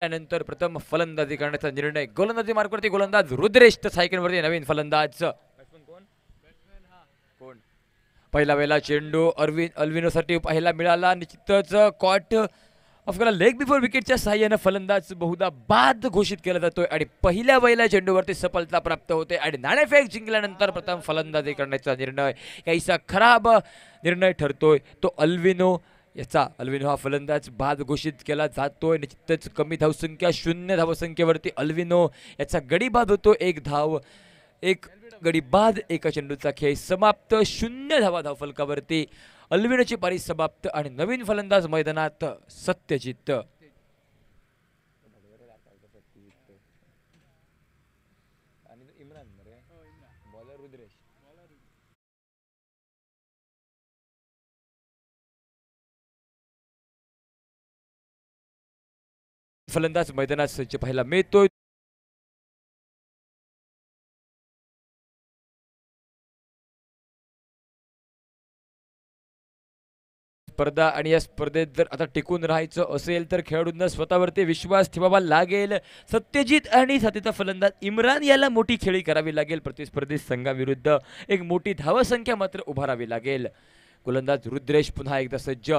त्यानंतर प्रथम फलंदाजी करण्याचा निर्णय गोलंदाजी मार्कवरती गोलंदाज रुद्रेश सायकलवरती नवीन फलंदाज कोण पहिला वेळेला चेंडू अरविंद अल्विनोसाठी पाहायला मिळाला निश्चितच कॉट अफगाला लेग बिफोर विकेटच्या सहाय्यानं फलंदाज बहुधा बाद घोषित केला जातोय आणि पहिल्या वेळेला चेंडूवरती सफलता प्राप्त होते आणि नाणेफेक जिंकल्यानंतर प्रथम फलंदाजी करण्याचा निर्णय काहीसा खराब निर्णय ठरतोय तो अल्विनो याचा अल्विन हा फलंदाज बाद घोषित केला जातोय निश्चितच कमी धावसंख्या शून्य धावसंख्येवरती अल्विनो याचा गडी बाद होतो एक धाव एक गडी बाद एका चेंडूचा खेळ समाप्त शून्य धावा फलकावरती अल्विनोची पारी समाप्त आणि नवीन फलंदाज मैदानात सत्यजित फलंदाज मैदानात सज्ज पाहायला मिळतोय स्पर्धा आणि या स्पर्धेत जर आता टिकून राहायचं असेल तर खेळाडूंना स्वतःवरती विश्वास ठेवावा लागेल सत्यजित आणि साथीचा फलंदाज इम्रान याला मोठी खेळी करावी लागेल प्रतिस्पर्धी संघाविरुद्ध एक मोठी धावसंख्या मात्र उभारावी लागेल गोलंदाज रुद्रेश पुन्हा एकदा सज्ज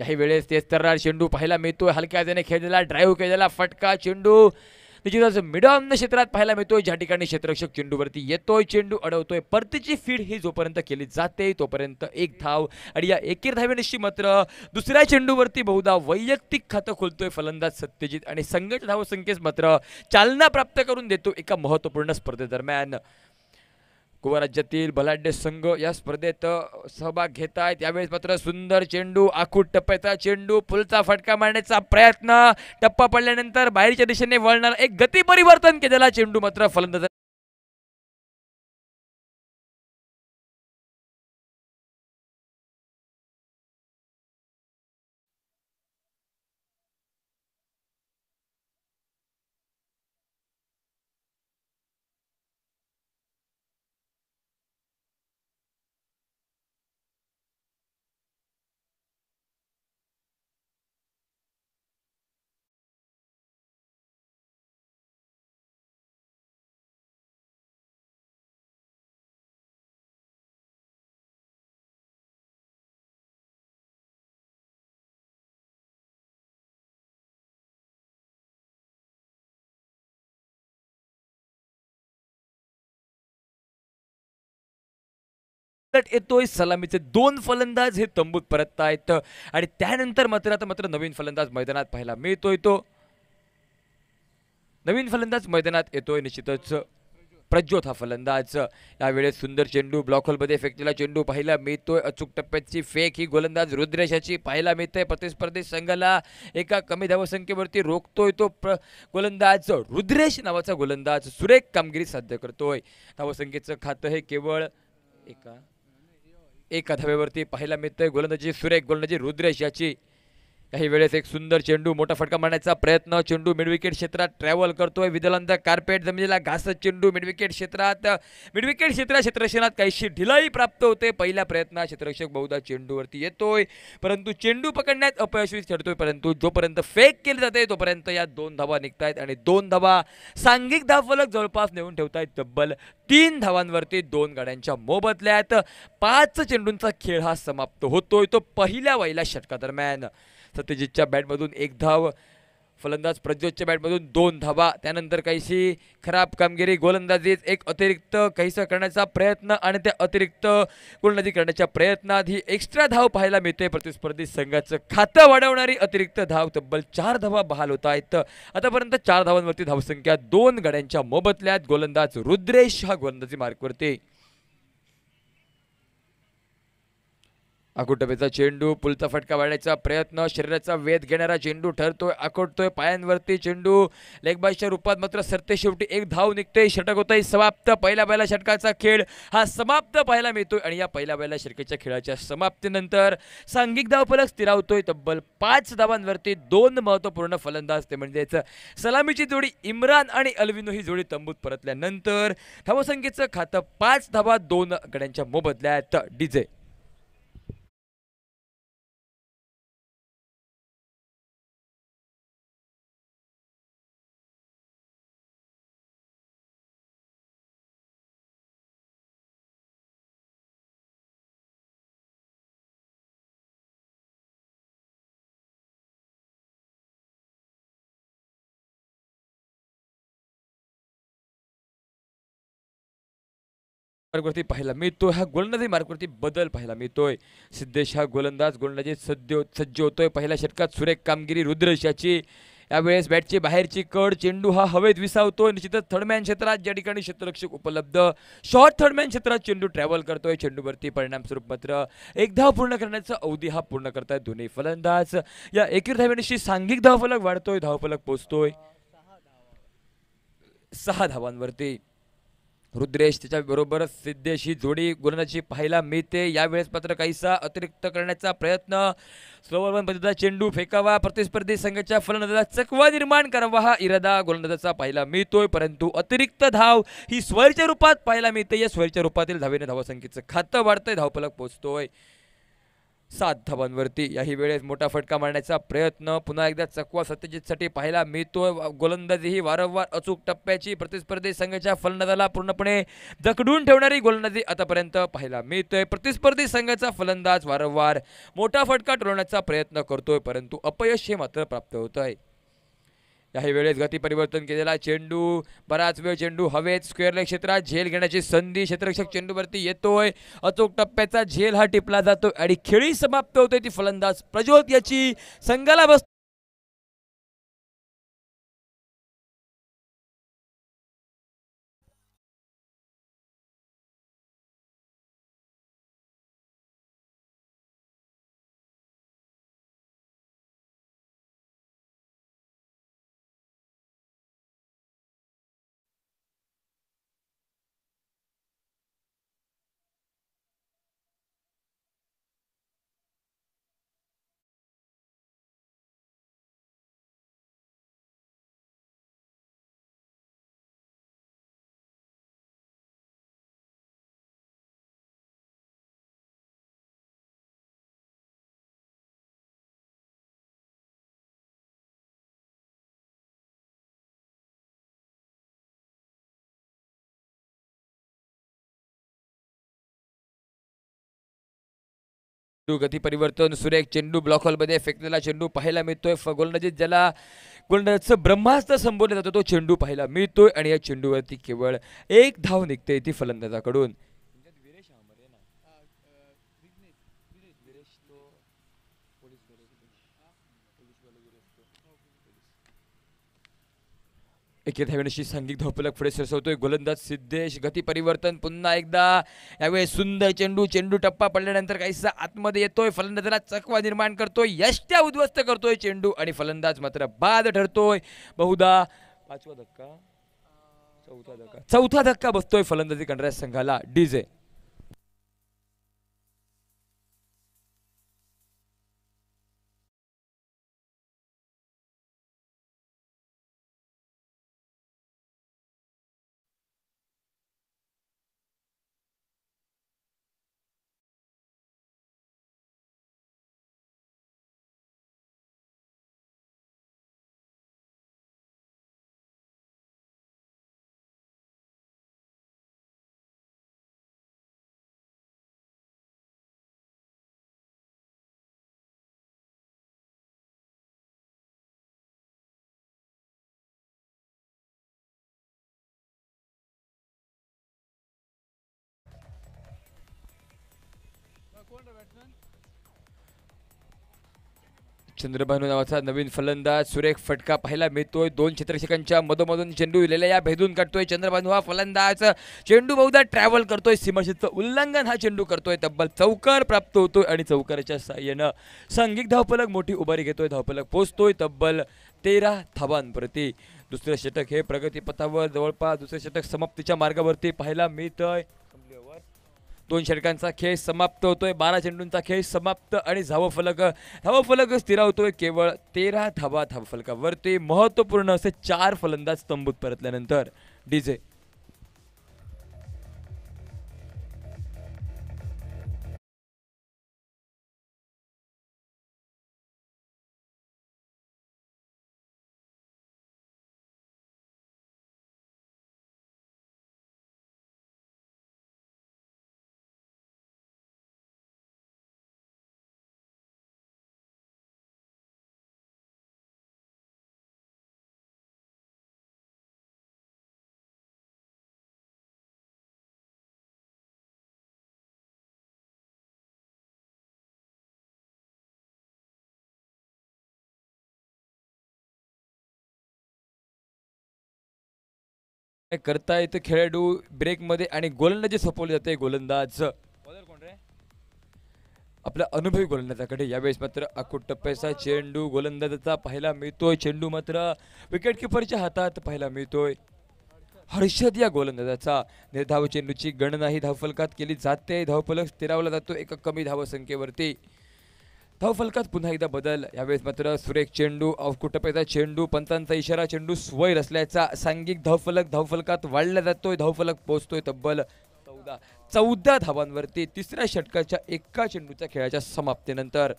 याही वेळेस तेच तर चेंडू पाहायला मिळतो हलक्या हाताने खेळलेला ड्राईव्ह केलेला फटका चेंडू मिड मिडॉन क्षेत्रात पाहायला मिळतोय ज्या ठिकाणी क्षेत्ररक्षक चेंडूवरती येतोय चेंडू अडवतोय परतीची फीड ही जोपर्यंत केली जाते तोपर्यंत एक धाव आणि या एकेर धावेनिशी मात्र दुसऱ्या चेंडूवरती बहुधा वैयक्तिक खातं खोलतोय फलंदाज सत्यजित आणि संघट धावसंख्येस मात्र चालना प्राप्त करून देतो एका महत्त्वपूर्ण स्पर्धेदरम्यान गोवा राज्यातील बलाढ्य संघ या स्पर्धेत सहभाग घेत आहेत यावेळेस मात्र सुंदर चेंडू आखूट टप्प्याचा चेंडू फुलचा फटका मारण्याचा प्रयत्न टप्पा पडल्यानंतर बाहेरच्या दिशेने वळणार एक गती परिवर्तन केलेला चेंडू मात्र फलंदाज येतोय सलामीचे दोन फलंदाज हे तंबूत येत आणि त्यानंतर मात्र आता मात्र नवीन फलंदाज मैदानात पाहायला मिळतोय तो नवीन फलंदाज मैदानात येतोय निश्चितच प्रज्योत हा फलंदाज यावेळेस सुंदर चेंडू ब्लॉकहोलमध्ये फेकलेला चेंडू पाहायला मिळतोय अचूक टप्प्याची फेक ही गोलंदाज रुद्रेशाची पाहायला मिळतोय प्रतिस्पर्धी संघाला एका कमी धावसंख्येवरती रोखतोय तो प्र गोलंदाज रुद्रेश नावाचा गोलंदाज सुरेख कामगिरी साध्य करतोय धावसंख्येचं खातं हे केवळ एका एका धाव्यावरती पाहायला मिळतंय गोलंदाजी सुरेख गोलंदाजी रुद्रेश याची काही वेळेस एक सुंदर चेंडू मोठा फटका मारण्याचा प्रयत्न चेंडू मिडविकेट क्षेत्रात ट्रॅव्हल करतोय विदलंत कार्पेट जमिनीला घासत चेंडू मिडविकेट क्षेत्रात मिडविकेट क्षेत्रात क्षेत्ररक्षणात काहीशी ढिलाई प्राप्त होते पहिल्या प्रयत्न क्षेत्ररक्षक बहुधा चेंडूवरती येतोय परंतु चेंडू पकडण्यात अपयशी ठरतोय परंतु जोपर्यंत फेक केले जाते तोपर्यंत या दोन धावा निघतायत आणि दोन धावा सांघिक धावफलक जवळपास नेऊन ठेवतायत तब्बल तीन धावांवरती दोन गाड्यांच्या मोबदल्यात पाच चेंडूंचा खेळ हा समाप्त होतोय तो पहिल्या वहिल्या षटकादरम्यान सत्यजितच्या बॅटमधून एक धाव फलंदाज प्रज्योतच्या बॅटमधून दोन धावा त्यानंतर काहीशी खराब कामगिरी गोलंदाजीत एक अतिरिक्त काहीसा करण्याचा प्रयत्न आणि त्या अतिरिक्त गोलंदाजी करण्याच्या प्रयत्नात ही एक्स्ट्रा धाव पाहायला मिळते प्रतिस्पर्धी संघाचं खातं वाढवणारी अतिरिक्त धाव तब्बल चार धावा बहाल होत आहेत आतापर्यंत चार धावांवरती धावसंख्या दोन गड्यांच्या मोबतल्यात गोलंदाज रुद्रेश हा गोलंदाजी मार्गवरती अकुटबेचा चेंडू पुलचा फटका वाढण्याचा प्रयत्न शरीराचा वेध घेणारा चेंडू ठरतोय आकुटतोय पायांवरती चेंडू लेगबाईच्या रूपात मात्र सरते शेवटी एक धाव निघते षटक होतंय समाप्त पहिल्या बैला षटकाचा खेळ हा समाप्त पाहायला मिळतोय आणि या पहिल्या बैला षटकेच्या खेळाच्या समाप्तीनंतर सांघिक फलक स्थिरावतोय तब्बल पाच धावांवरती दोन महत्त्वपूर्ण फलंदाज ते म्हणजेच सलामीची जोडी इम्रान आणि अल्विनो ही जोडी तंबूत परतल्यानंतर धावसंख्येचं खातं पाच धावा दोन गड्यांच्या मोबदल्यात डीजे मार्गवरती पाहायला तो हा गोलंदाजी मार्गवरती बदल पाहायला मिळतोय सिद्धेश हा गोलंदाज गोलंदाजी सद्य सज्ज होतोय पहिल्या षटकात सुरेख कामगिरी रुद्रशाची यावेळेस बॅटची बाहेरची कड चेंडू हा हवेत विसावतो निश्चितच थर्डमॅन क्षेत्रात ज्या ठिकाणी क्षेत्ररक्षक उपलब्ध शॉर्ट थर्डमॅन क्षेत्रात चेंडू ट्रॅव्हल करतोय चेंडूवरती स्वरूप मात्र एक धाव पूर्ण करण्याचा अवधी हा पूर्ण करताय दोन्ही फलंदाज या एकीर धावेनिशी सांघिक धावफलक वाढतोय धावफलक पोचतोय सहा धावांवरती रुद्रेश त्याच्याबरोबरच सिद्धेशी जोडी गोलंदाजी पाहायला मिळते यावेळेस मात्र काहीसा अतिरिक्त करण्याचा प्रयत्न स्लोवरवन पद्धतीचा चेंडू फेकावा प्रतिस्पर्धी संघाच्या फलंदाजा चकवा निर्माण करावा हा इरादा गोलंदाजाचा पाहायला मिळतोय परंतु अतिरिक्त धाव ही स्वरच्या रूपात पाहायला मिळते या स्वरच्या रूपातील धावेने धावसंख्येचं खातं वाढतंय धावपलक पोहोचतोय सात धावांवरती याही वेळेस मोठा फटका मारण्याचा प्रयत्न पुन्हा एकदा चकवा सत्यजितसाठी पाहायला मिळतो गोलंदाजी ही वारंवार अचूक टप्प्याची प्रतिस्पर्धी संघाच्या फलंदाजाला पूर्णपणे जखडून ठेवणारी गोलंदाजी आतापर्यंत पाहायला मिळतोय प्रतिस्पर्धी संघाचा फलंदाज वारंवार मोठा फटका टोलवण्याचा प्रयत्न करतोय परंतु अपयश हे मात्र प्राप्त होत आहे काही वेळेस गतीपरिवर्तन केलेला चेंडू बराच वेळ चेंडू हवेत स्क्वेअर क्षेत्रात झेल घेण्याची संधी क्षेत्ररक्षक चेंडूवरती येतोय अचूक टप्प्याचा झेल हा टिपला जातो आणि खेळी समाप्त होते ती फलंदाज प्रज्योत याची संघाला बस चेंडू गती परिवर्तन सुरेख चेंडू ब्लॉक ब्लॉकॉलमध्ये फेकलेला चेंडू पाहायला मिळतोय गोलंदाजी ज्याला गोलंदाजचं ब्रह्मास्त्र संबोधला जातो तो चेंडू पाहायला मिळतोय आणि या चेंडूवरती केवळ एक धाव निघते ती फलंदाजाकडून एक धावेनशी सांघिक धावपलक पुढे सरसवतोय गोलंदाज सिद्धेश गती परिवर्तन पुन्हा एकदा यावेळी सुंदर चेंडू चेंडू टप्पा पडल्यानंतर काहीसा आतमध्ये येतोय फलंदाजाला चकवा निर्माण करतोय यष्ट्या उद्ध्वस्त करतोय चेंडू आणि फलंदाज मात्र बाद ठरतोय बहुधा पाचवा धक्का चौथा धक्का चौथा धक्का बसतोय फलंदाजी करणाऱ्या संघाला डीजे चंद्रभानू नावाचा नवीन फलंदाज सुरेख फटका पाहायला मिळतोय दोन चित्रशिकांच्या मधोमधून चेंडू दिलेला या भेदून काढतोय चंद्रभानू हा फलंदाज चेंडू बहुधा ट्रॅव्हल करतोय सीमाशीचं उल्लंघन हा चेंडू करतोय तब्बल चौकार प्राप्त होतोय आणि चौकाराच्या साह्यानं सांघिक धावपलक मोठी उभारी घेतोय धावपलक पोचतोय तब्बल तेरा धावांप्रती दुसरं षटक हे प्रगतीपथावर जवळपास दुसरं षटक समाप्तीच्या मार्गावरती पाहायला मिळतंय दोन षटकांचा खेळ समाप्त होतोय बारा चेंडूंचा खेळ समाप्त आणि धावा फलक धावा फलक स्थिरावतोय केवळ तेरा धावा धावा फलकावरती महत्त्वपूर्ण असे चार फलंदाज तंबूत परतल्यानंतर डीजे करता येतं खेळाडू ब्रेकमध्ये आणि गोलंदाजी सोपवली जाते गोलंदाज आपला अनुभवी गोलंदाजाकडे यावेळेस मात्र अकुट टप्प्याचा चेंडू गोलंदाजाचा पाहायला मिळतोय चेंडू मात्र विकेटकीपरच्या हातात पाहायला मिळतोय हर्षद या गोलंदाजाचा निर्धाव चेंडूची गणनाही धावफलकात केली जाते धावफलक स्थिरावला जातो एका कमी धावसंख्येवरती धावफलकात पुन्हा एकदा बदल यावेळेस मात्र सुरेख चेंडू अवकुटपेचा चेंडू पंतांचा इशारा चेंडू स्वैर असल्याचा सांघिक धावफलक धावफलकात वाढला जातोय धावफलक पोहोचतोय तब्बल चौदा चौदा धावांवरती तिसऱ्या षटकाच्या एका चेंडूच्या खेळाच्या समाप्तीनंतर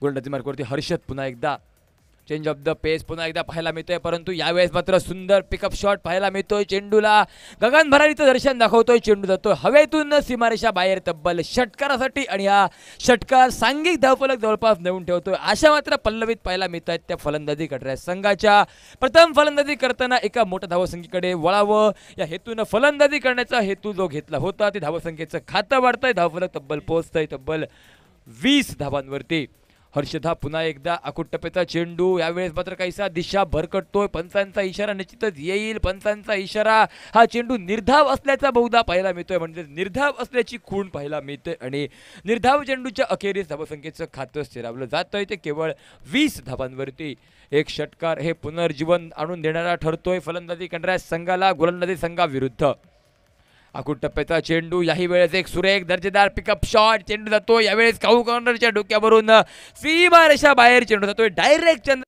गोलंदाजी मार्गवरती हर्षद पुन्हा एकदा चेंज ऑफ द पेस पुन्हा एकदा पाहायला मिळतोय परंतु यावेळेस मात्र सुंदर पिकअप शॉट पाहायला मिळतोय चेंडूला गगन भरारीचं दर्शन दाखवतोय चेंडू जातो हवेतून सीमारेषा बाहेर तब्बल षटकारासाठी आणि हा षटकार सांघिक धावफलक जवळपास नेऊन ठेवतोय अशा मात्र पल्लवीत पाहायला मिळत आहेत त्या फलंदाजी करणाऱ्या संघाच्या प्रथम फलंदाजी करताना एका मोठ्या धावसंख्येकडे वळावं या हेतूनं फलंदाजी करण्याचा हेतू जो घेतला होता ते धावसंख्येचं खातं वाढतंय धावफलक तब्बल पोहोचतंय तब्बल वीस धावांवरती हर्षधा पुन्हा एकदा अकुट चेंडू यावेळेस मात्र काहीसा दिशा भरकटतोय पंचांचा इशारा निश्चितच येईल पंचांचा इशारा हा चेंडू निर्धाव असल्याचा बहुधा पाहायला मिळतोय म्हणजे निर्धाव असल्याची खूण पाहायला मिळते आणि निर्धाव चेंडूच्या अखेरीस धावसंख्येचं खातं स्थिरावलं जातंय ते केवळ वीस धावांवरती एक षटकार हे पुनर्जीवन आणून देणारा ठरतोय फलंदाजी करणाऱ्या संघाला गोलंदाजी संघाविरुद्ध अकुट टप्प्याचा चेंडू याही वेळेस एक सुरेख दर्जेदार पिकअप शॉट चेंडू जातो यावेळेस काऊ कॉर्नरच्या डोक्यावरून सी बारच्या बाहेर चेंडू जातोय डायरेक्ट चंद्र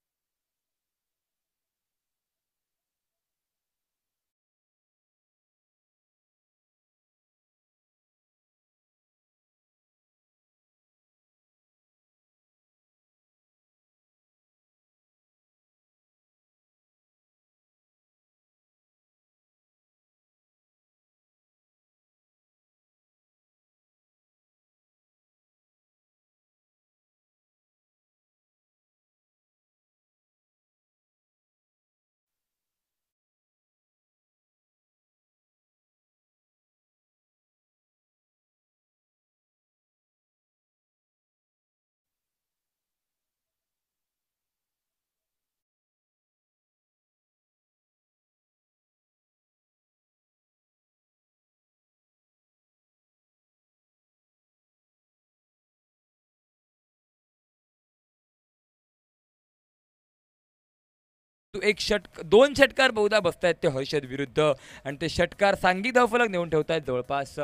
एक षट दोन षटकार बहुधा बसतायत ते हर्षद विरुद्ध आणि ते षटकार सांगी धावफलक नेऊन ठेवतायत जवळपास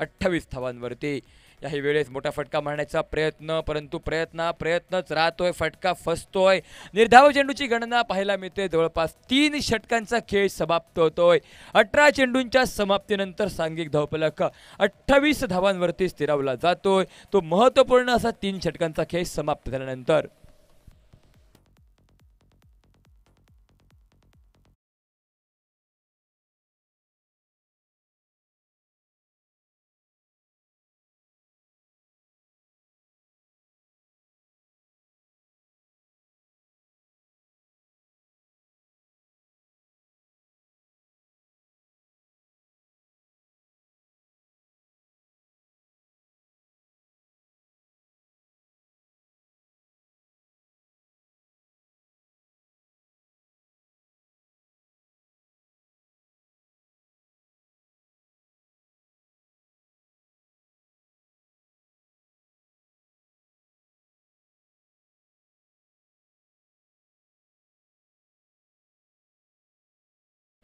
अठ्ठावीस धावांवरती याही वेळेस मोठा फटका मारण्याचा प्रयत्न परंतु प्रयत्न प्रयत्नच राहतोय फटका फसतोय निर्धाव चेंडूची गणना पाहायला मिळते जवळपास तीन षटकांचा खेळ समाप्त होतोय अठरा चेंडूंच्या समाप्तीनंतर सांघिक धावफलक अठ्ठावीस धावांवरती स्थिरावला जातोय तो महत्त्वपूर्ण असा तीन षटकांचा खेळ समाप्त झाल्यानंतर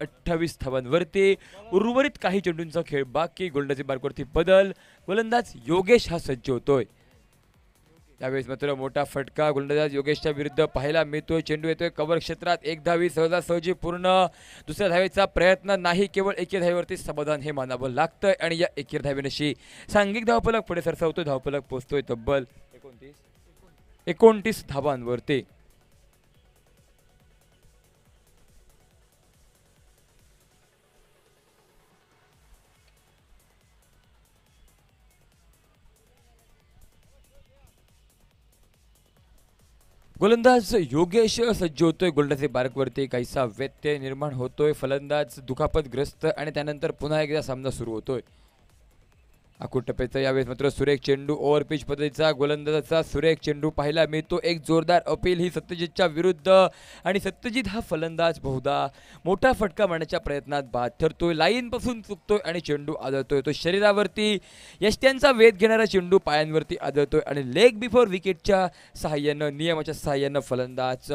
अठ्ठावीस धावांवरती उर्वरित काही चेंडूंचा खेळ बाकी गोलंदाजी मार्गवरती बदल गोलंदाज योगेश हा सज्ज होतोय त्यावेळेस मात्र मोठा फटका गोलंदाज योगेशच्या विरुद्ध पाहायला मिळतोय चेंडू येतोय कवर क्षेत्रात एक धावी सहजासहजी पूर्ण दुसऱ्या धावेचा प्रयत्न नाही केवळ एके धावेवरती समाधान हे मानावं लागतं आणि या एके धावेनशी सांघिक धावपलक पुढे सरसावतोय धावपलक पोचतोय तब्बल एकोणतीस एकोणतीस धावांवरती गोलंदाज योगेश सज्ज होतोय गोलंदाजी बारकवरती काहीसा व्यत्यय निर्माण होतोय फलंदाज दुखापतग्रस्त आणि त्यानंतर पुन्हा एकदा सामना सुरू होतोय आखूड या यावेळेस मात्र सुरेख चेंडू ओव्हर पिच पद्धतीचा गोलंदाजाचा सुरेख चेंडू पाहायला मिळतो एक जोरदार अपील ही सत्यजितच्या विरुद्ध आणि सत्यजित हा फलंदाज बहुधा मोठा फटका मारण्याच्या प्रयत्नात बाद ठरतोय लाईनपासून चुकतोय आणि चेंडू आदळतोय तो शरीरावरती यष्ट्यांचा वेध घेणारा चेंडू पायांवरती आदळतोय आणि लेग बिफोर विकेटच्या सहाय्यानं नियमाच्या सहाय्यानं फलंदाज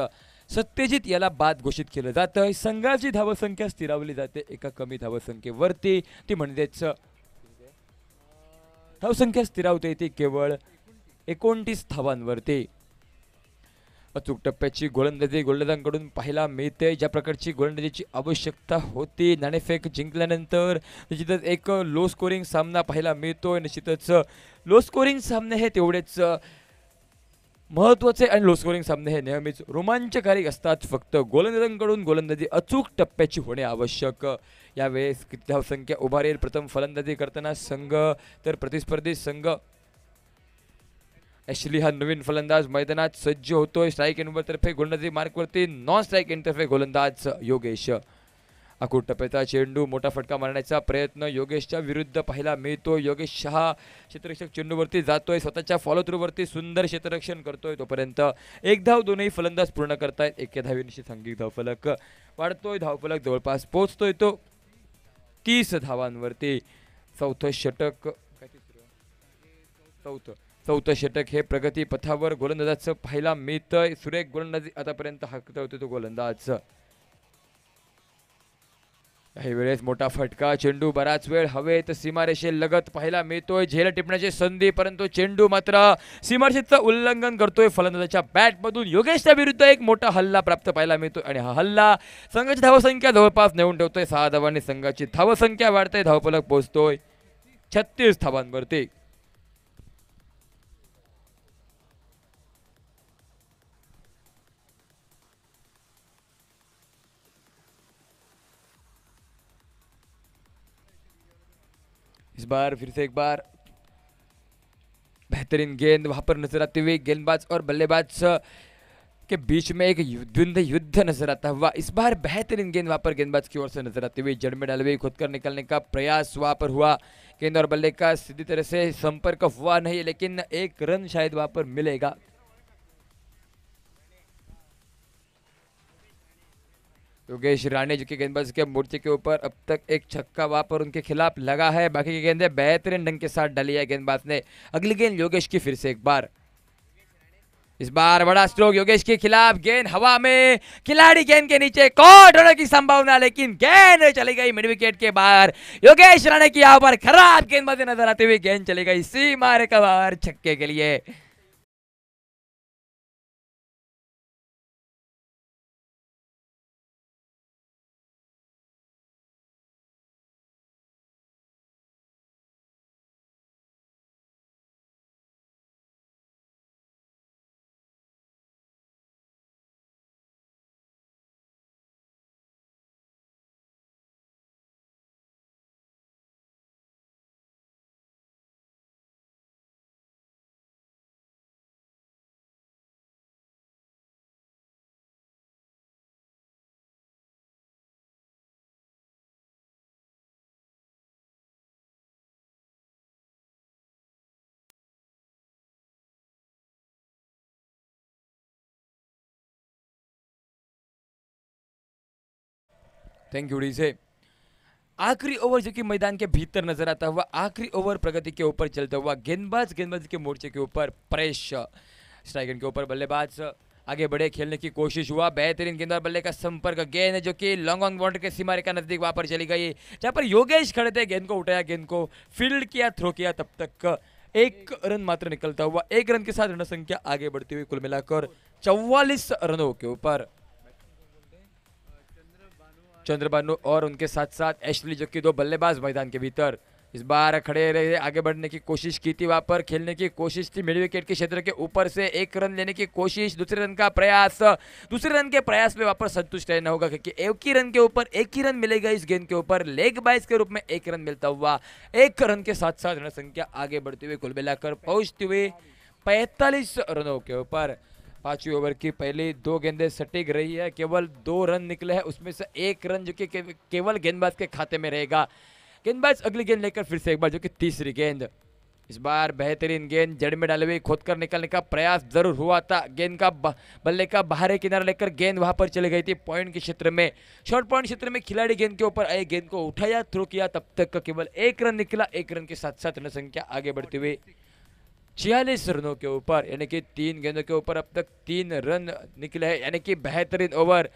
सत्यजित याला बाद घोषित केलं जातं संघाची धावसंख्या स्थिरावली जाते एका कमी धावसंख्येवरती ती म्हणजेच धावसंख्या स्थिरावता येते केवळ एकोणतीस धावांवरती अचूक टप्प्याची गोलंदाजी गोलंदाजांकडून पाहायला मिळते ज्या प्रकारची गोलंदाजीची आवश्यकता होती नाणेफेक जिंकल्यानंतर निश्चितच एक लो स्कोरिंग सामना पाहायला मिळतोय निश्चितच लो स्कोरिंग सामने हे तेवढेच महत्वाचे आणि लो स्कोरिंग सामने हे नेहमीच रोमांचकारी असतात फक्त गोलंदाजांकडून गोलंदाजी अचूक टप्प्याची होणे आवश्यक यावेळेस किती संख्या उभा प्रथम फलंदाजी करताना संघ तर प्रतिस्पर्धी संघ ॲक्च्युली हा नवीन फलंदाज मैदानात सज्ज होतोय स्ट्राईक तर्फे गोलंदाजी मार्कवरती नॉन स्ट्राईक एंडतर्फे गोलंदाज योगेश अकूट टप्प्याचा चेंडू मोठा फटका मारण्याचा प्रयत्न योगेशच्या विरुद्ध पाहिला मिळतो योगेश शहा क्षेत्ररक्षक चेंडूवरती जातोय स्वतःच्या फॉलो थ्रूवरती सुंदर क्षेत्ररक्षण करतोय तोपर्यंत एक धाव दोनही फलंदाज पूर्ण करतायत एके धावीनिशी सांघिक धावफलक वाढतोय धावफलक जवळपास पोहोचतोय तो तीस धावांवरती चौथं षटक चौथं चौथं षटक हे प्रगती पथावर गोलंदाजाचं पाहायला मिळतंय सुरेख गोलंदाजी आतापर्यंत हाकता होते तो गोलंदाज काही वेळेस मोठा फटका चेंडू बराच वेळ हवेत सीमारेषे लगत पाहायला मिळतोय झेल टिपण्याची संधी परंतु चेंडू मात्र सीमारेषेचं उल्लंघन करतोय फलंदाजाच्या बॅटमधून योगेशच्या विरुद्ध एक मोठा हल्ला प्राप्त पाहायला मिळतोय आणि हा हल्ला संघाची धावसंख्या जवळपास नेऊन ठेवतोय सहा धावांनी संघाची धावसंख्या वाढते धावफलक पोहोचतोय छत्तीस धावांवरती इस बार फिर से एक बार बेहतरीन गेंद वहां पर नजर आती हुई गेंदबाज और बल्लेबाज के बीच में एक युद्ध युद्ध नजर आता हुआ इस बार बेहतरीन गेंद वहां पर गेंदबाज की ओर से नजर आती हुई जड़ में डाली हुई खुद कर निकलने का प्रयास वहां पर हुआ गेंद और बल्ले का सीधी तरह से संपर्क हुआ नहीं लेकिन एक रन शायद वहां पर मिलेगा योगेश तो राणे जो कि गेंदबाज के मूर्ति के ऊपर अब तक एक छक्का वहाँ पर उनके खिलाफ लगा है बाकी की गेंदें बेहतरीन ढंग के साथ डाली है गेंदबाज ने अगली गेंद योगेश की फिर से एक बार इस बार बड़ा स्ट्रोक योगेश के खिलाफ गेंद हवा में खिलाड़ी गेंद के नीचे कॉट होने की संभावना लेकिन गेंद चली गई मिड विकेट के बाहर योगेश राणे की यहाँ पर खराब गेंदबाजी नजर आते हुए गेंद चली गई सीमा मारे कबार छक्के के लिए थैंक यू डी से आखिरी ओवर जो कि मैदान के भीतर नजर आता हुआ आखिरी ओवर प्रगति के ऊपर चलता हुआ गेंदबाज गेंदबाज के मोर्चे के ऊपर प्रेश स्ट्राइकन के ऊपर बल्लेबाज आगे बढ़े खेलने की कोशिश हुआ बेहतरीन गेंद और बल्ले का संपर्क गेंद जो कि लॉन्ग ऑन बाउंड्री के सीमारे का नजदीक वहां पर चली गई जहां पर योगेश खड़े थे गेंद को उठाया गेंद को फील्ड किया थ्रो किया तब तक एक रन मात्र निकलता हुआ एक रन के साथ रन संख्या आगे बढ़ती हुई कुल मिलाकर चौवालीस रनों के ऊपर चंद्रबानु और उनके साथ साथ एशली जो कि दो बल्लेबाज मैदान के भीतर इस बार खड़े रहे आगे बढ़ने की कोशिश की थी वहाँ पर खेलने की कोशिश थी मिड विकेट के क्षेत्र के ऊपर से एक रन लेने की कोशिश दूसरे रन का प्रयास दूसरे रन के प्रयास में वहाँ पर संतुष्ट रहना होगा क्योंकि एक ही रन के ऊपर एक ही रन मिलेगा इस गेंद के ऊपर लेग बाइस के रूप में एक रन मिलता हुआ एक रन के साथ साथ रन संख्या आगे बढ़ते हुए कुल मिलाकर पहुंचते हुए पैंतालीस रनों के ऊपर पांचवी ओवर की पहली दो गेंदें सटीक रही है केवल दो रन निकले हैं उसमें से एक रन जो कि केवल गेंदबाज के खाते में रहेगा गेंदबाज अगली गेंद लेकर फिर से एक बार जो कि तीसरी गेंद इस बार बेहतरीन गेंद जड़ में डाले हुए खोद कर निकलने का प्रयास जरूर हुआ था गेंद का बल्ले का बाहरी किनारा लेकर गेंद वहां पर चली गई थी पॉइंट के क्षेत्र में शॉर्ट पॉइंट क्षेत्र में खिलाड़ी गेंद के ऊपर आए गेंद को उठाया थ्रो किया तब तक का केवल एक रन निकला एक रन के साथ साथ रन संख्या आगे बढ़ती हुई छियालीस रनों के ऊपर यानी कि तीन गेंदों के ऊपर अब तक तीन रन निकले हैं यानी कि बेहतरीन ओवर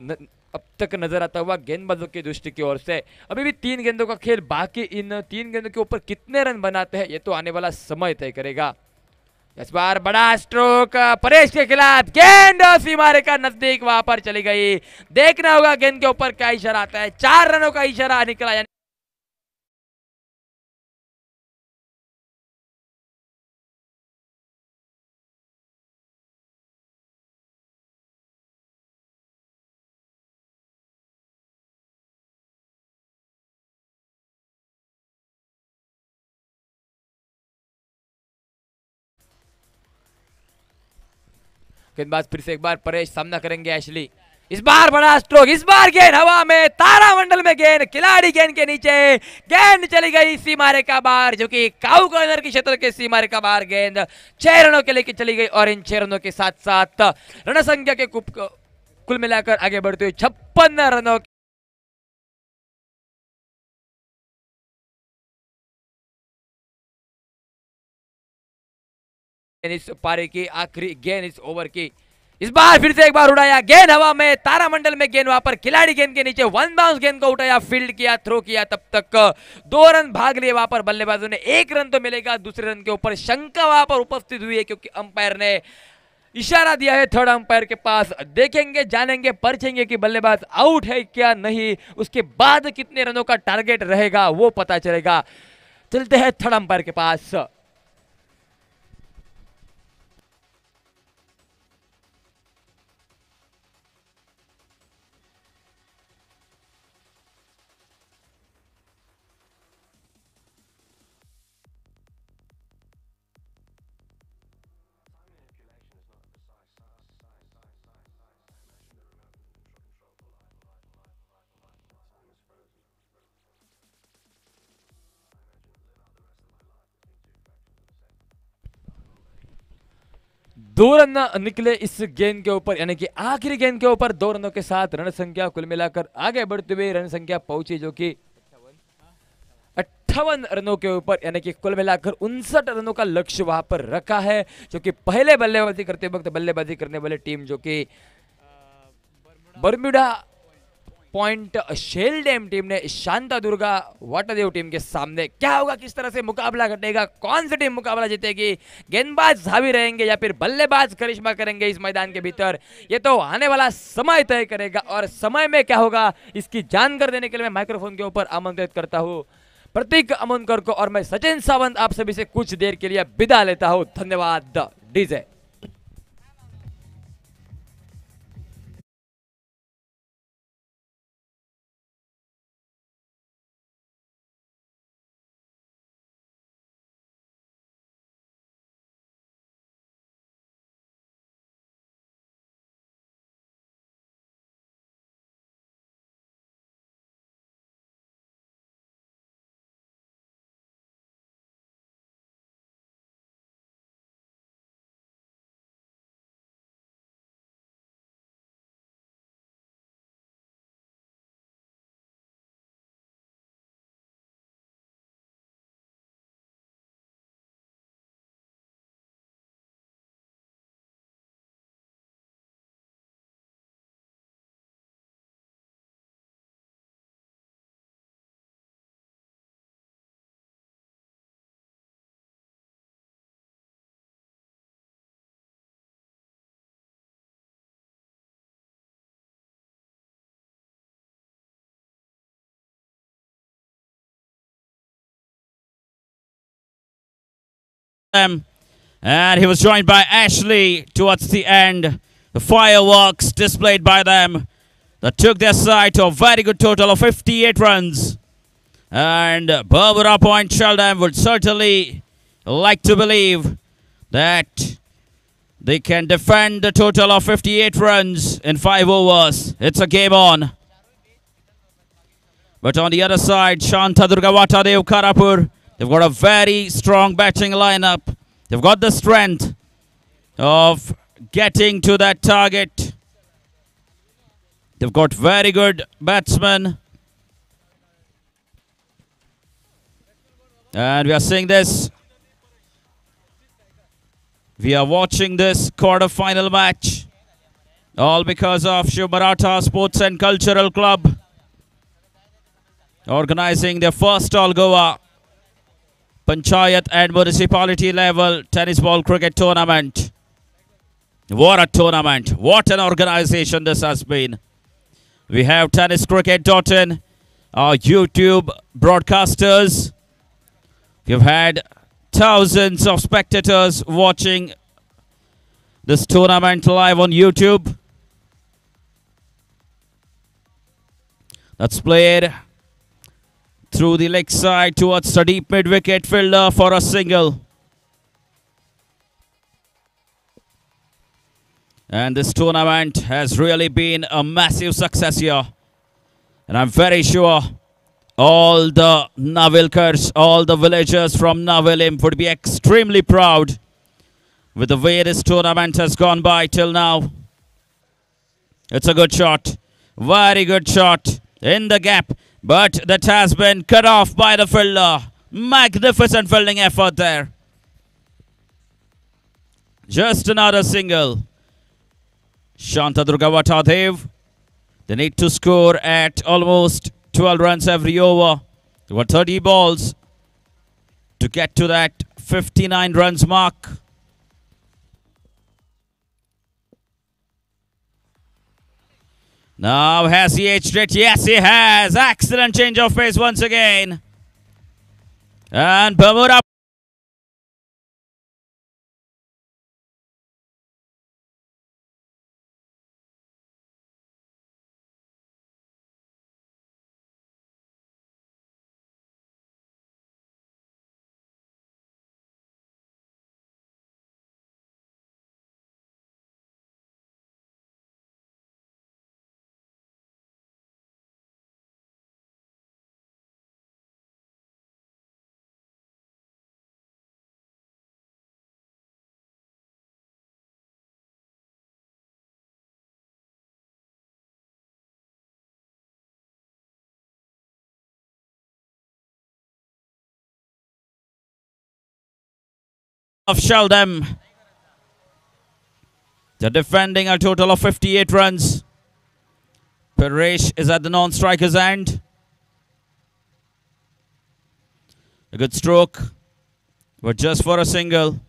न, अब तक नजर आता हुआ गेंदबाजों की दृष्टि की ओर से अभी भी तीन गेंदों का खेल बाकी इन तीन गेंदों के ऊपर कितने रन बनाते हैं ये तो आने वाला समय तय करेगा इस बार बड़ा स्ट्रोक परेश के खिलाफ गेंद सीमारे का नजदीक वहां पर चली गई देखना होगा गेंद के ऊपर क्या इशारा आता है चार रनों का इशारा निकला गेंदबाज फिर से एक बार परेश सामना करेंगे एशली इस बार बड़ा स्ट्रोक इस बार गेंद हवा में मंडल में गेंद खिलाड़ी गेंद के नीचे गेंद चली गई सीमारे का बाहर जो कि काउ कॉर्नर के क्षेत्र के सीमारे का बाहर गेंद छह रनों के लेके चली गई और इन छह रनों के साथ साथ रण संख्या के कुल मिलाकर आगे बढ़ते हुए छप्पन रनों इस पारे के आखिरी गेंद इस ओवर की इस बार फिर से एक बार उड़ाया गेंद हवा में तारामंडल में गेंद वहां पर खिलाड़ी गेंद के नीचे वन बाउंस गेंद को उठाया फील्ड किया थ्रो किया तब तक दो रन भाग लिए वहां पर बल्लेबाजों ने एक रन तो मिलेगा दूसरे रन के ऊपर शंका वहां पर उपस्थित हुई है क्योंकि अंपायर ने इशारा दिया है थर्ड अंपायर के पास देखेंगे जानेंगे परचेंगे कि बल्लेबाज आउट है क्या नहीं उसके बाद कितने रनों का टारगेट रहेगा वो पता चलेगा चलते हैं थर्ड अंपायर के पास दो रन निकले इस गेंद के ऊपर यानी कि आखिरी गेंद के ऊपर दो रनों के साथ रन संख्या कुल मिलाकर आगे बढ़ते हुए रन संख्या पहुंची जो कि अट्ठावन रनों के ऊपर यानी कि कुल मिलाकर उनसठ रनों का लक्ष्य वहां पर रखा है जो कि पहले बल्लेबाजी करते वक्त बल्लेबाजी करने वाली टीम जो कि बर्मिडा पॉइंट शेल डैम टीम ने शांता दुर्गा वाटरदेव टीम के सामने क्या होगा किस तरह से मुकाबला घटेगा कौन सी टीम मुकाबला जीतेगी गेंदबाज हावी रहेंगे या फिर बल्लेबाज करिश्मा करेंगे इस मैदान के भीतर ये तो आने वाला समय तय करेगा और समय में क्या होगा इसकी जानकारी देने के लिए मैं माइक्रोफोन के ऊपर आमंत्रित करता हूँ प्रतीक अमोनकर को और मैं सचिन सावंत आप सभी से कुछ देर के लिए विदा लेता हूँ धन्यवाद डीजे them. And he was joined by Ashley towards the end. The fireworks displayed by them that took their side to a very good total of 58 runs. And Barbara Point Sheldon would certainly like to believe that they can defend a total of 58 runs in 5 overs. It's a game on. But on the other side, Shantadurgawata Dev Karapur They've got a very strong batting lineup. They've got the strength of getting to that target. They've got very good batsmen. And we are seeing this. We are watching this quarter-final match. All because of Shiv Maratha Sports and Cultural Club. Organizing their first All Goa panchayat and municipality level tennis ball cricket tournament. What a tournament. What an organization this has been. We have tenniscricket.in, our YouTube broadcasters. We've had thousands of spectators watching this tournament live on YouTube. That's played through the leg side towards the deep mid wicket fielder for a single. And this tournament has really been a massive success here. And I'm very sure all the Navilkars, all the villagers from Navilim would be extremely proud with the way this tournament has gone by till now. It's a good shot. Very good shot. In the gap. But that has been cut off by the fielder. Magnificent fielding effort there. Just another single. Shantadurga Dev. They need to score at almost 12 runs every over. There were 30 balls to get to that 59 runs mark. Now has he edged it? Yes, he has. Excellent change of pace once again. And Bermuda of Sheldon. They're defending a total of 58 runs. Paresh is at the non-striker's end. A good stroke, but just for a single.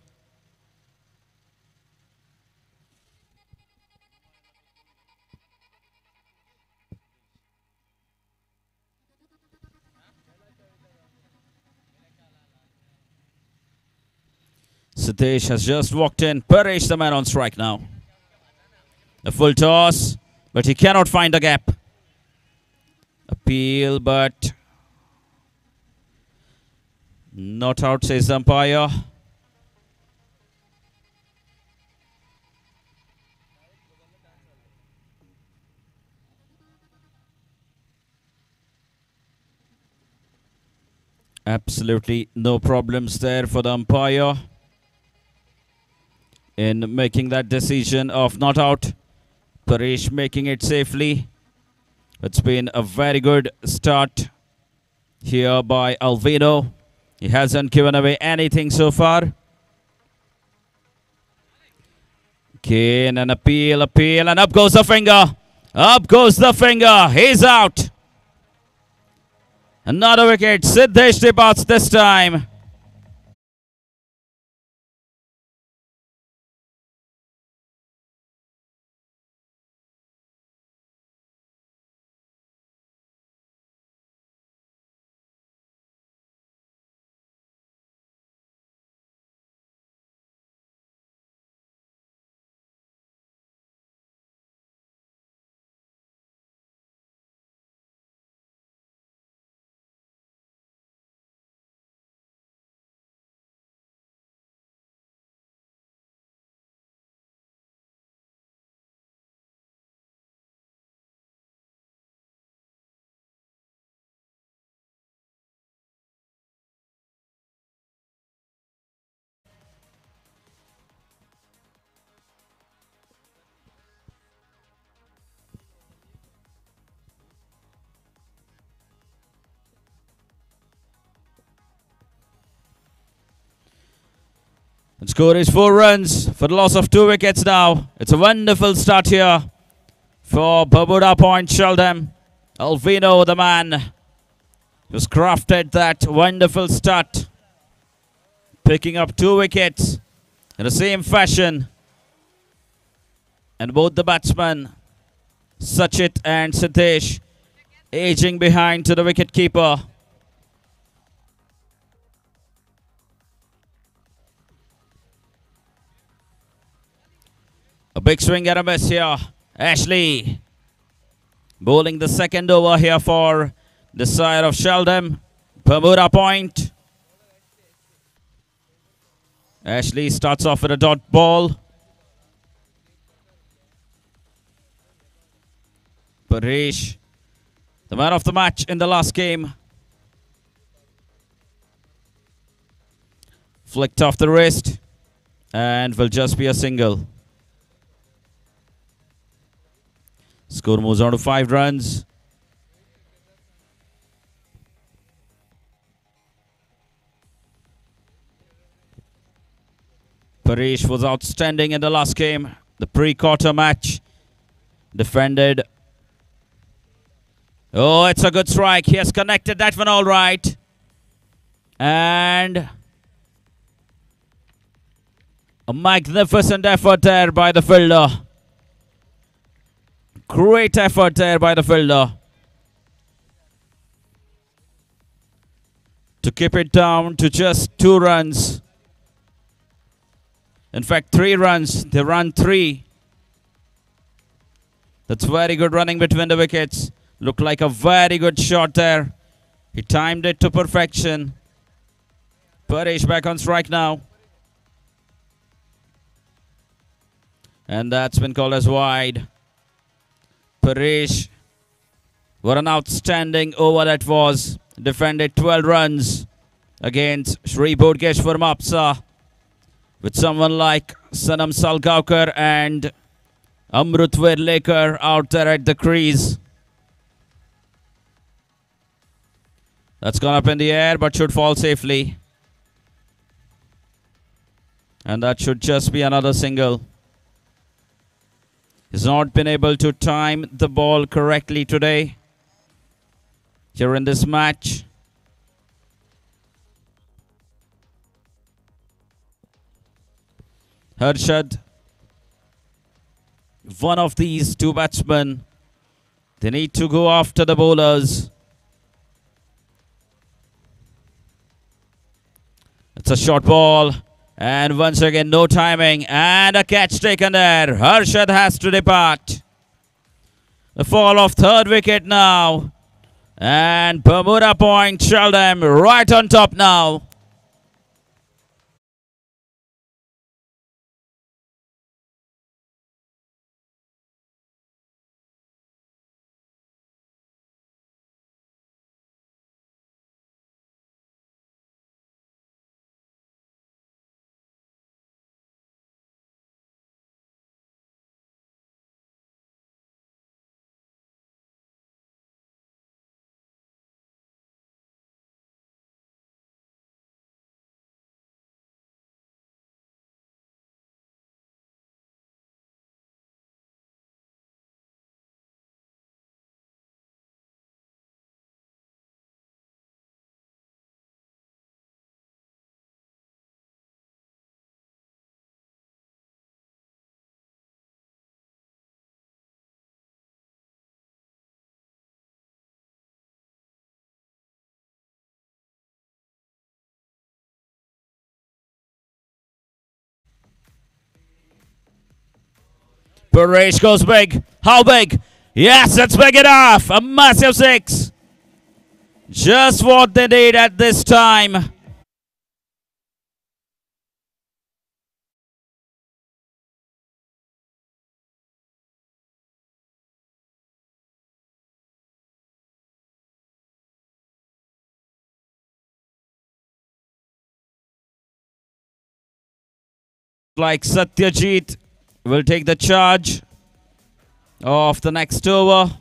Satish has just walked in. Paresh, the man on strike now. A full toss, but he cannot find the gap. Appeal, but not out, says umpire. Absolutely no problems there for the umpire in making that decision of not out. Parish making it safely. It's been a very good start here by Alvino. He hasn't given away anything so far. Kane, an appeal, appeal, and up goes the finger. Up goes the finger. He's out. Another wicket. Siddesh departs this time. Scored score is four runs for the loss of two wickets now. It's a wonderful start here for Bermuda Point Sheldon. Alvino, the man, who's crafted that wonderful start. Picking up two wickets in the same fashion. And both the batsmen, Sachit and Sitesh, aging behind to the wicketkeeper. A big swing at a miss here. Ashley bowling the second over here for the side of Sheldon. Bermuda point. Ashley starts off with a dot ball. Paresh, the man of the match in the last game. Flicked off the wrist and will just be a single. Score moves on to five runs. Parish was outstanding in the last game, the pre-quarter match. Defended. Oh, it's a good strike. He has connected that one all right. And a magnificent effort there by the fielder. Great effort there by the fielder. To keep it down to just two runs. In fact, three runs. They run three. That's very good running between the wickets. Looked like a very good shot there. He timed it to perfection. Paresh back on strike now. And that's been called as wide. Paresh. What an outstanding over that was. Defended 12 runs against Sri Bodgeshwar Mapsa with someone like Sanam Salgaukar and Amrut Vedlekar out there at the crease. That's gone up in the air but should fall safely. And that should just be another single. He's not been able to time the ball correctly today here in this match. Harshad, one of these two batsmen, they need to go after the bowlers. It's a short ball. And once again, no timing. And a catch taken there. Harshad has to depart. The fall of third wicket now. And Bermuda Point Sheldon right on top now. race goes big. How big? Yes, it's big enough. A massive six. Just what they need at this time. like Satyajit will take the charge of the next over.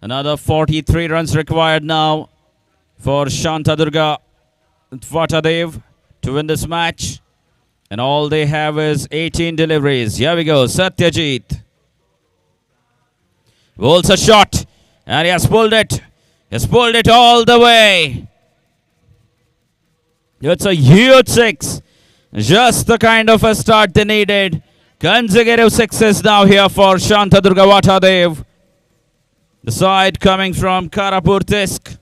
Another 43 runs required now for Shantadurga. Vatadev to win this match. And all they have is 18 deliveries. Here we go. Satyajit. Rolls a shot. And he has pulled it. He's pulled it all the way. It's a huge six. Just the kind of a start they needed. Consecutive sixes now here for Shantadurga Vatadev. The side coming from Karapur Tisk.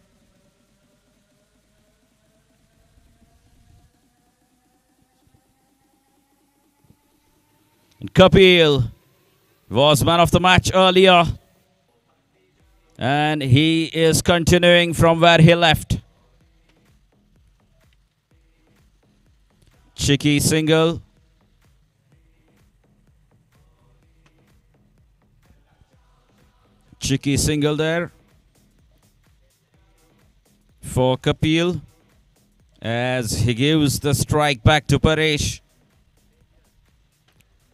And Kapil was man of the match earlier. And he is continuing from where he left. Chicky single. Chicky single there for Kapil as he gives the strike back to Paresh.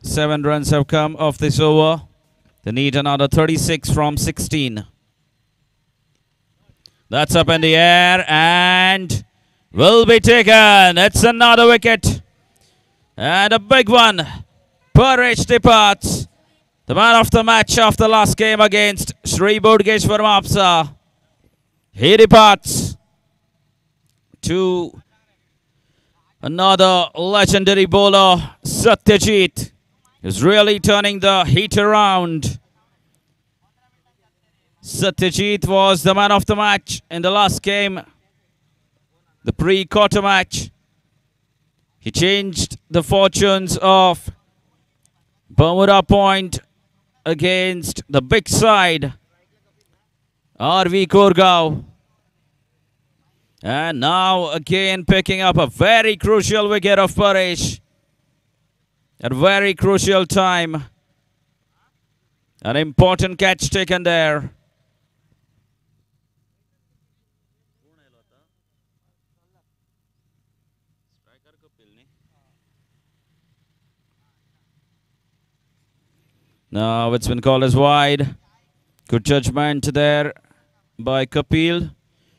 Seven runs have come off this over. They need another 36 from 16. That's up in the air and will be taken. It's another wicket. And a big one. Purage departs. The man of the match of the last game against Sri Bodgeshwar Mapsa. He departs to another legendary bowler, Satyajit is really turning the heat around. Satyajit was the man of the match in the last game, the pre-quarter match. He changed the fortunes of Bermuda Point against the big side, RV Kurgao. And now again picking up a very crucial wicket of Paresh. At very crucial time. An important catch taken there. Now it's been called as wide. Good judgment there by Kapil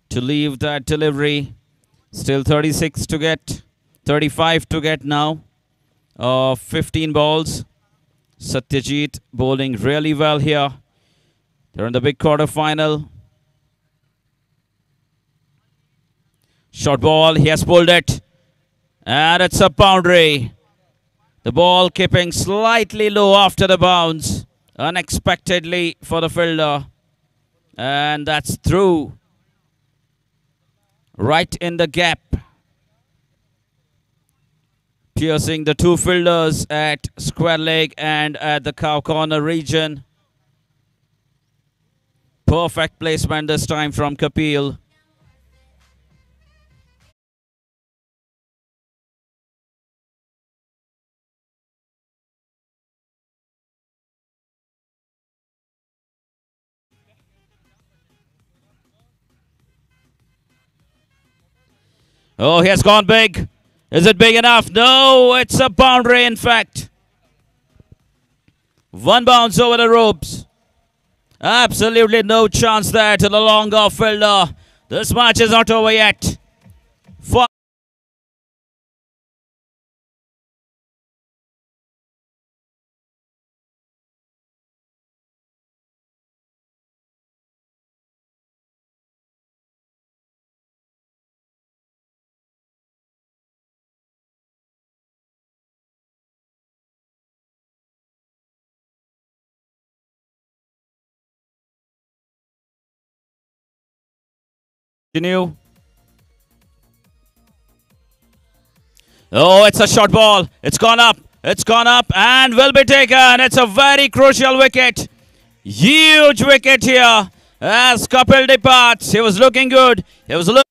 to leave that delivery. Still 36 to get, 35 to get now. Uh, 15 balls. Satyajit bowling really well here. They're in the big quarter final. Short ball, he has pulled it. And it's a boundary. The ball keeping slightly low after the bounce. Unexpectedly for the fielder. And that's through. Right in the gap. Piercing the two fielders at square leg and at the cow corner region. Perfect placement this time from Kapil. Oh, he has gone big. Is it big enough? No, it's a boundary, in fact. One bounce over the ropes. Absolutely no chance there to the long off fielder. This match is not over yet. Oh, it's a short ball. It's gone up. It's gone up and will be taken. It's a very crucial wicket. Huge wicket here as Kapil departs. He was looking good. He was looking.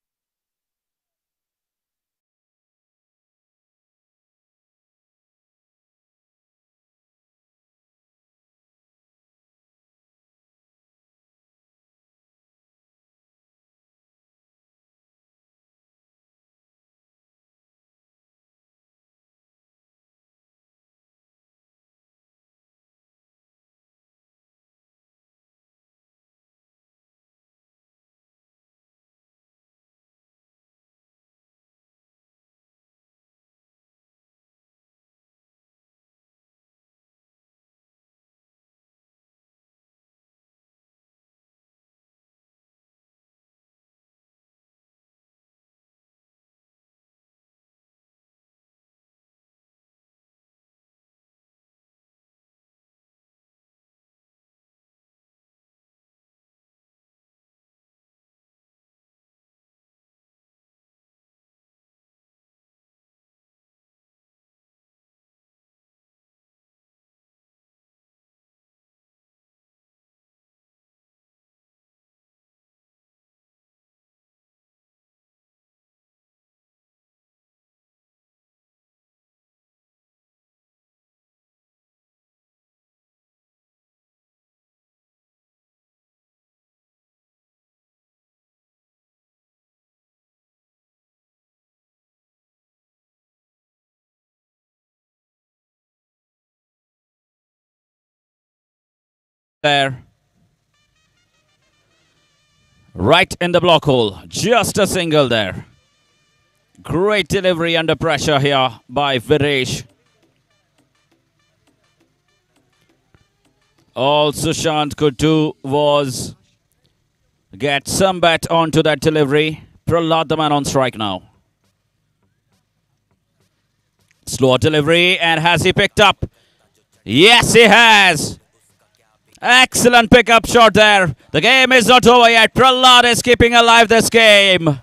there. Right in the block hole. Just a single there. Great delivery under pressure here by Viresh. All Sushant could do was get some bat onto that delivery. Prahlad the man on strike now. Slow delivery and has he picked up? Yes, he has. Excellent pickup shot there. The game is not over yet. Prahlad is keeping alive this game.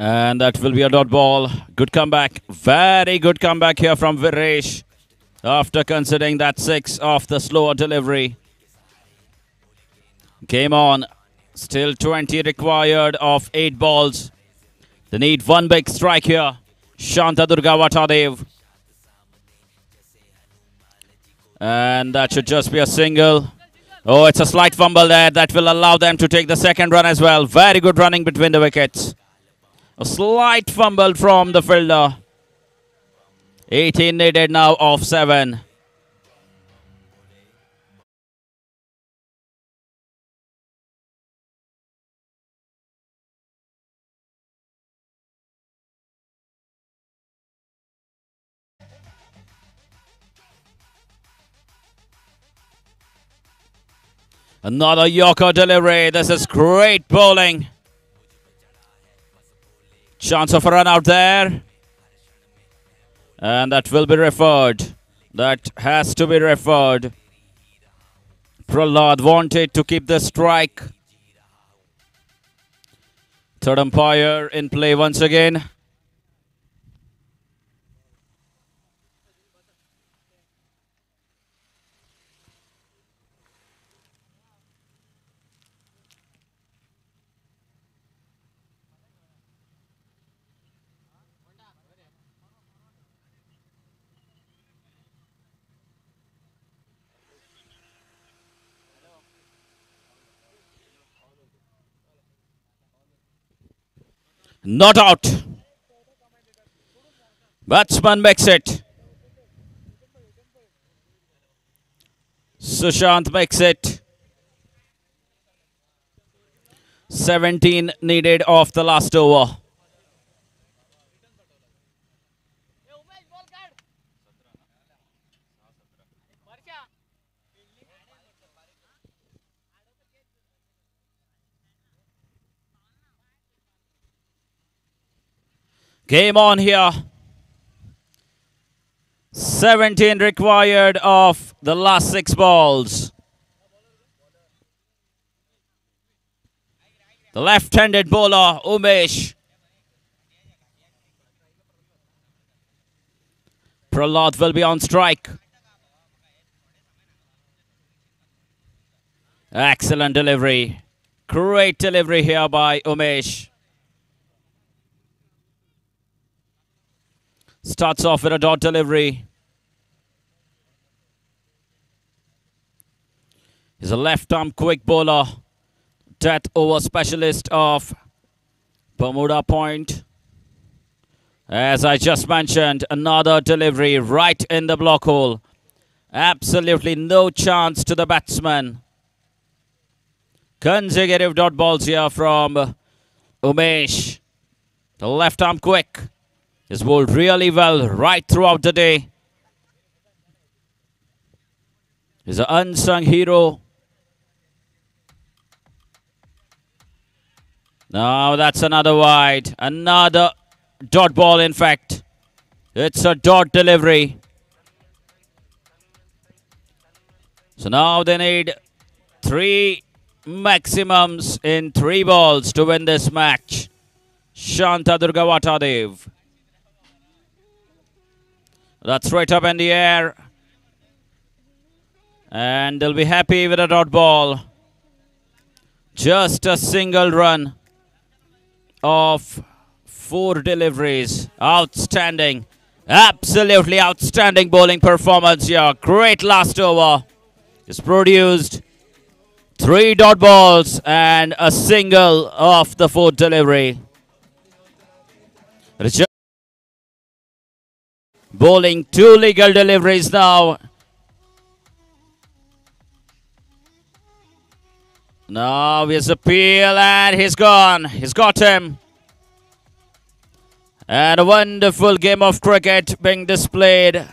And that will be a dot ball. Good comeback. Very good comeback here from Viresh after considering that six off the slower delivery. Game on. Still 20 required of eight balls. They need one big strike here. Shanta Durga Vatadev. And that should just be a single. Oh, it's a slight fumble there. That will allow them to take the second run as well. Very good running between the wickets. A slight fumble from the fielder. 18 needed now of 7. Another Yorker delivery. This is great bowling. Chance of a run out there. And that will be referred. That has to be referred. Pralad wanted to keep the strike. Third umpire in play once again. not out. Batsman makes it. Sushant makes it. 17 needed off the last over. Game on here. 17 required of the last six balls. The left-handed bowler, Umesh. Pralad will be on strike. Excellent delivery. Great delivery here by Umesh. Starts off with a dot delivery. He's a left arm quick bowler. Death over specialist of Bermuda Point. As I just mentioned, another delivery right in the block hole. Absolutely no chance to the batsman. Consecutive dot balls here from Umesh. The left arm quick. Has bowled really well right throughout the day. He's an unsung hero. Now that's another wide. Another dot ball, in fact. It's a dot delivery. So now they need three maximums in three balls to win this match. Shanta Durgawatadev. That's right up in the air. And they'll be happy with a dot ball. Just a single run of four deliveries. Outstanding. Absolutely outstanding bowling performance here. Great last over. It's produced three dot balls and a single off the fourth delivery bowling two legal deliveries now. Now here's a peel and he's gone. He's got him. And a wonderful game of cricket being displayed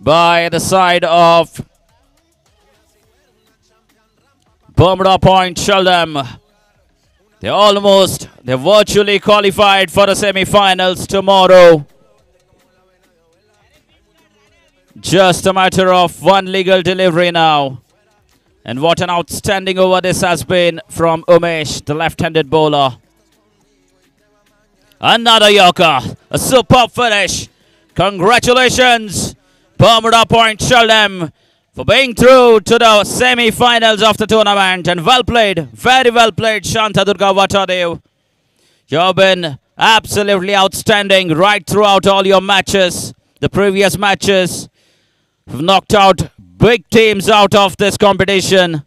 by the side of Bermuda Point Sheldon. They're almost, they're virtually qualified for the semi-finals tomorrow. Just a matter of one legal delivery now. And what an outstanding over this has been from Umesh, the left-handed bowler. Another Yorker. A superb finish. Congratulations, Bermuda Point Sheldon, for being through to the semi-finals of the tournament. And well played, very well played, Durga Vatadev. You've been absolutely outstanding right throughout all your matches, the previous matches. We've knocked out big teams out of this competition.